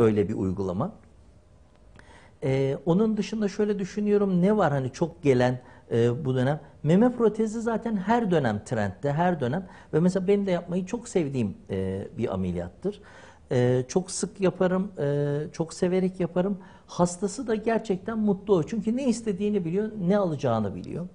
öyle bir uygulama. Ee, onun dışında şöyle düşünüyorum ne var hani çok gelen e, bu dönem. Meme protezi zaten her dönem trendde, her dönem. Ve mesela benim de yapmayı çok sevdiğim e, bir ameliyattır. E, çok sık yaparım, e, çok severek yaparım. Hastası da gerçekten mutlu o. Çünkü ne istediğini biliyor, ne alacağını biliyor.